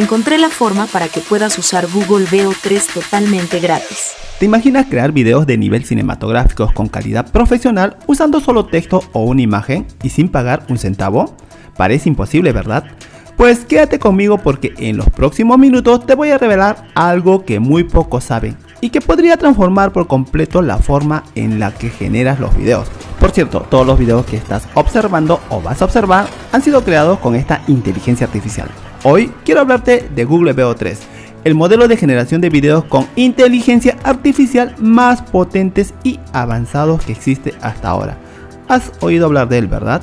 encontré la forma para que puedas usar Google VO3 totalmente gratis. ¿Te imaginas crear videos de nivel cinematográfico con calidad profesional usando solo texto o una imagen y sin pagar un centavo? Parece imposible, ¿verdad? Pues quédate conmigo porque en los próximos minutos te voy a revelar algo que muy pocos saben y que podría transformar por completo la forma en la que generas los videos. Por cierto, todos los videos que estás observando o vas a observar han sido creados con esta inteligencia artificial. Hoy quiero hablarte de Google VO3, el modelo de generación de videos con inteligencia artificial más potentes y avanzados que existe hasta ahora. Has oído hablar de él, ¿verdad?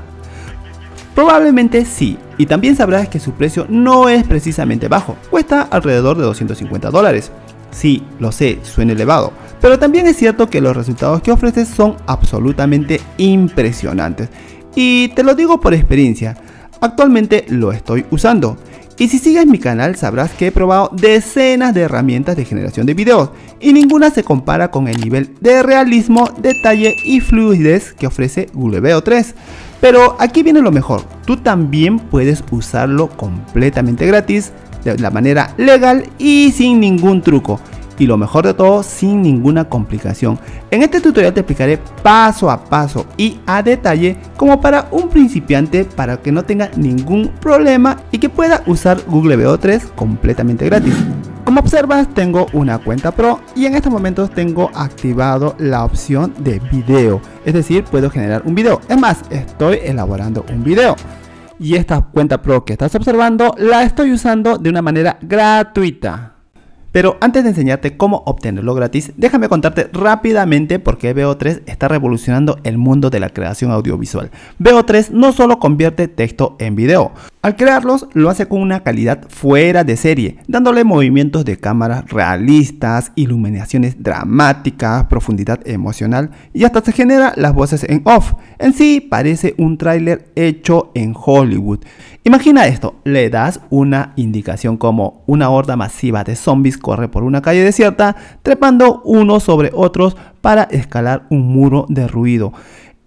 Probablemente sí, y también sabrás que su precio no es precisamente bajo, cuesta alrededor de 250 dólares. Sí, lo sé, suena elevado, pero también es cierto que los resultados que ofrece son absolutamente impresionantes. Y te lo digo por experiencia, actualmente lo estoy usando y si sigues mi canal sabrás que he probado decenas de herramientas de generación de videos y ninguna se compara con el nivel de realismo, detalle y fluidez que ofrece Google 3. Pero aquí viene lo mejor, tú también puedes usarlo completamente gratis, de la manera legal y sin ningún truco y lo mejor de todo sin ninguna complicación. En este tutorial te explicaré paso a paso y a detalle como para un principiante para que no tenga ningún problema y que pueda usar Google VO3 completamente gratis. Como observas tengo una cuenta pro y en estos momentos tengo activado la opción de video, es decir puedo generar un video, es más estoy elaborando un video y esta cuenta pro que estás observando la estoy usando de una manera gratuita. Pero antes de enseñarte cómo obtenerlo gratis, déjame contarte rápidamente por qué BO3 está revolucionando el mundo de la creación audiovisual. BO3 no solo convierte texto en video, al crearlos lo hace con una calidad fuera de serie, dándole movimientos de cámaras realistas, iluminaciones dramáticas, profundidad emocional y hasta se genera las voces en off. En sí parece un tráiler hecho en Hollywood. Imagina esto, le das una indicación como una horda masiva de zombies corre por una calle desierta, trepando unos sobre otros para escalar un muro de ruido.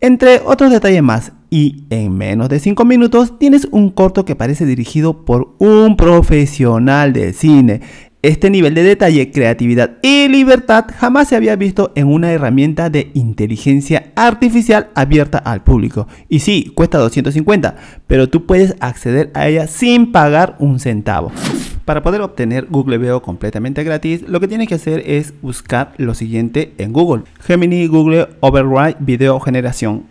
Entre otros detalles más, y en menos de 5 minutos tienes un corto que parece dirigido por un profesional de cine este nivel de detalle, creatividad y libertad jamás se había visto en una herramienta de inteligencia artificial abierta al público. Y sí, cuesta 250, pero tú puedes acceder a ella sin pagar un centavo. Para poder obtener Google Veo completamente gratis, lo que tienes que hacer es buscar lo siguiente en Google. Gemini Google Override Video Generación.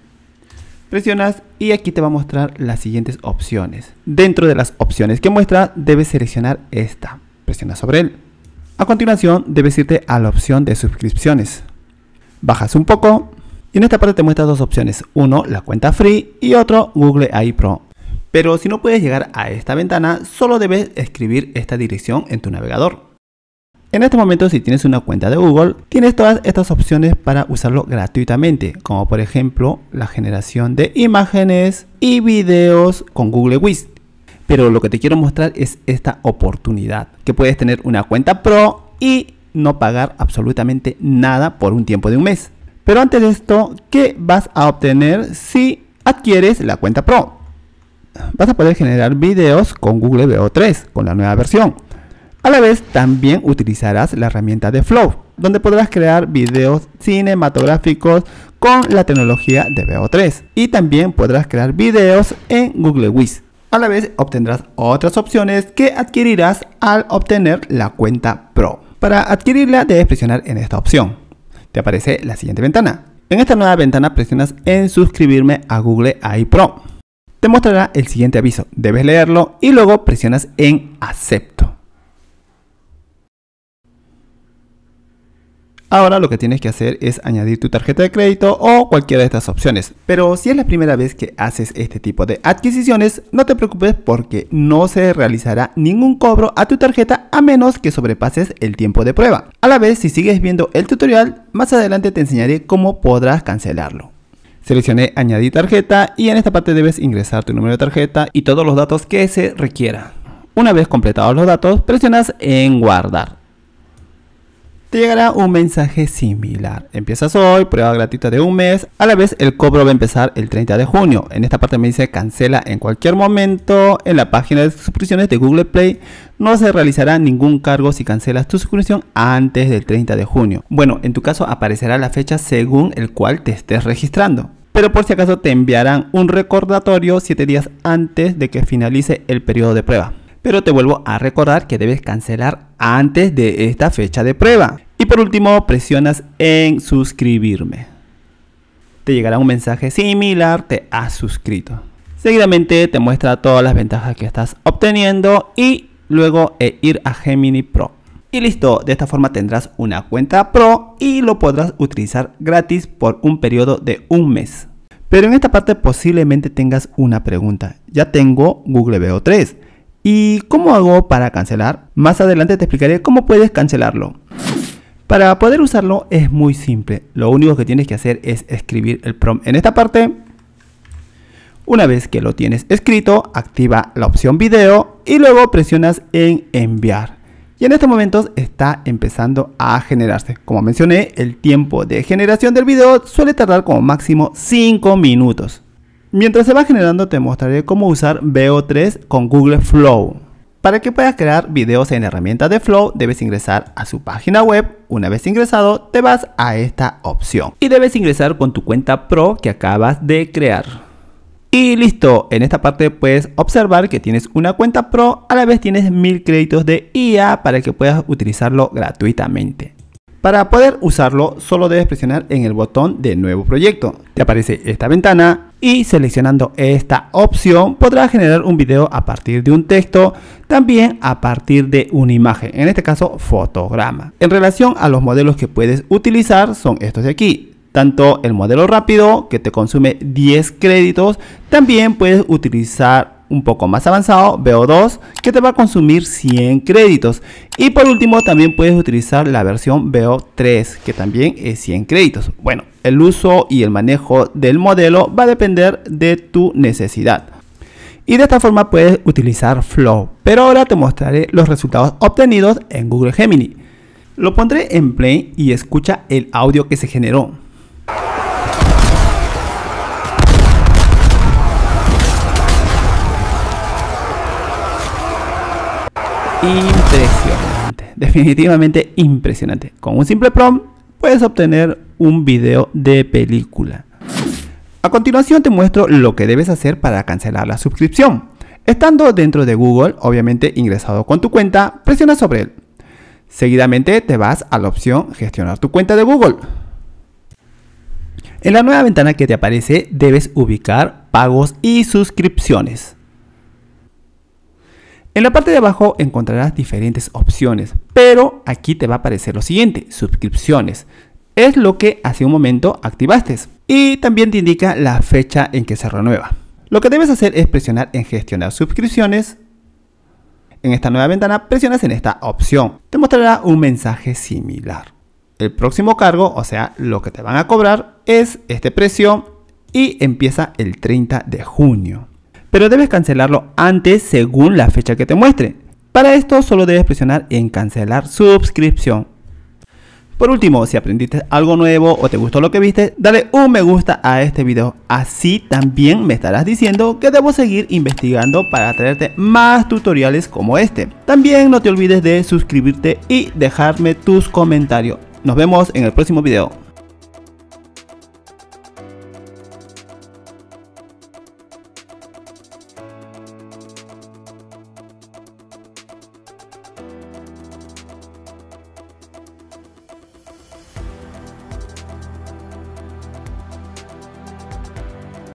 Presionas y aquí te va a mostrar las siguientes opciones. Dentro de las opciones que muestra, debes seleccionar esta sobre él. A continuación, debes irte a la opción de suscripciones. Bajas un poco y en esta parte te muestras dos opciones, uno la cuenta free y otro Google AI Pro. Pero si no puedes llegar a esta ventana, solo debes escribir esta dirección en tu navegador. En este momento, si tienes una cuenta de Google, tienes todas estas opciones para usarlo gratuitamente, como por ejemplo la generación de imágenes y videos con Google Wiz. Pero lo que te quiero mostrar es esta oportunidad, que puedes tener una cuenta pro y no pagar absolutamente nada por un tiempo de un mes. Pero antes de esto, ¿qué vas a obtener si adquieres la cuenta Pro? Vas a poder generar videos con Google VO3, con la nueva versión. A la vez también utilizarás la herramienta de Flow, donde podrás crear videos cinematográficos con la tecnología de VO3. Y también podrás crear videos en Google Wiz. A la vez obtendrás otras opciones que adquirirás al obtener la cuenta Pro. Para adquirirla debes presionar en esta opción. Te aparece la siguiente ventana. En esta nueva ventana presionas en suscribirme a Google AI Pro. Te mostrará el siguiente aviso, debes leerlo y luego presionas en aceptar. Ahora lo que tienes que hacer es añadir tu tarjeta de crédito o cualquiera de estas opciones. Pero si es la primera vez que haces este tipo de adquisiciones, no te preocupes porque no se realizará ningún cobro a tu tarjeta a menos que sobrepases el tiempo de prueba. A la vez, si sigues viendo el tutorial, más adelante te enseñaré cómo podrás cancelarlo. Seleccioné añadir tarjeta y en esta parte debes ingresar tu número de tarjeta y todos los datos que se requiera. Una vez completados los datos, presionas en guardar llegará un mensaje similar. Empiezas hoy, prueba gratuita de un mes. A la vez, el cobro va a empezar el 30 de junio. En esta parte me dice cancela en cualquier momento. En la página de suscripciones de Google Play no se realizará ningún cargo si cancelas tu suscripción antes del 30 de junio. Bueno, en tu caso aparecerá la fecha según el cual te estés registrando pero por si acaso te enviarán un recordatorio 7 días antes de que finalice el periodo de prueba. Pero te vuelvo a recordar que debes cancelar antes de esta fecha de prueba. Y por último, presionas en suscribirme. Te llegará un mensaje similar, te has suscrito. Seguidamente te muestra todas las ventajas que estás obteniendo y luego e ir a Gemini Pro. Y listo, de esta forma tendrás una cuenta Pro y lo podrás utilizar gratis por un periodo de un mes. Pero en esta parte posiblemente tengas una pregunta. Ya tengo Google VO3. ¿Y cómo hago para cancelar? Más adelante te explicaré cómo puedes cancelarlo. Para poder usarlo es muy simple. Lo único que tienes que hacer es escribir el prompt en esta parte. Una vez que lo tienes escrito, activa la opción video y luego presionas en enviar. Y en estos momentos está empezando a generarse. Como mencioné, el tiempo de generación del video suele tardar como máximo 5 minutos. Mientras se va generando te mostraré cómo usar bo 3 con Google Flow. Para que puedas crear videos en herramienta de Flow, debes ingresar a su página web. Una vez ingresado, te vas a esta opción. Y debes ingresar con tu cuenta Pro que acabas de crear. Y listo, en esta parte puedes observar que tienes una cuenta Pro, a la vez tienes mil créditos de IA para que puedas utilizarlo gratuitamente. Para poder usarlo, solo debes presionar en el botón de nuevo proyecto. Te aparece esta ventana y seleccionando esta opción podrás generar un video a partir de un texto, también a partir de una imagen, en este caso fotograma. En relación a los modelos que puedes utilizar son estos de aquí tanto el modelo rápido que te consume 10 créditos, también puedes utilizar un poco más avanzado, veo 2, que te va a consumir 100 créditos. Y por último, también puedes utilizar la versión veo 3, que también es 100 créditos. Bueno, el uso y el manejo del modelo va a depender de tu necesidad. Y de esta forma puedes utilizar Flow, pero ahora te mostraré los resultados obtenidos en Google Gemini. Lo pondré en play y escucha el audio que se generó. Impresionante, definitivamente impresionante. Con un simple prompt puedes obtener un video de película. A continuación te muestro lo que debes hacer para cancelar la suscripción. Estando dentro de Google, obviamente ingresado con tu cuenta, presiona sobre él. Seguidamente te vas a la opción Gestionar tu cuenta de Google. En la nueva ventana que te aparece debes ubicar pagos y suscripciones. En la parte de abajo encontrarás diferentes opciones, pero aquí te va a aparecer lo siguiente, suscripciones. Es lo que hace un momento activaste y también te indica la fecha en que se renueva. Lo que debes hacer es presionar en gestionar suscripciones. En esta nueva ventana presionas en esta opción. Te mostrará un mensaje similar. El próximo cargo, o sea, lo que te van a cobrar, es este precio y empieza el 30 de junio pero debes cancelarlo antes según la fecha que te muestre. Para esto solo debes presionar en cancelar suscripción. Por último, si aprendiste algo nuevo o te gustó lo que viste, dale un me gusta a este video. Así también me estarás diciendo que debo seguir investigando para traerte más tutoriales como este. También no te olvides de suscribirte y dejarme tus comentarios. Nos vemos en el próximo video.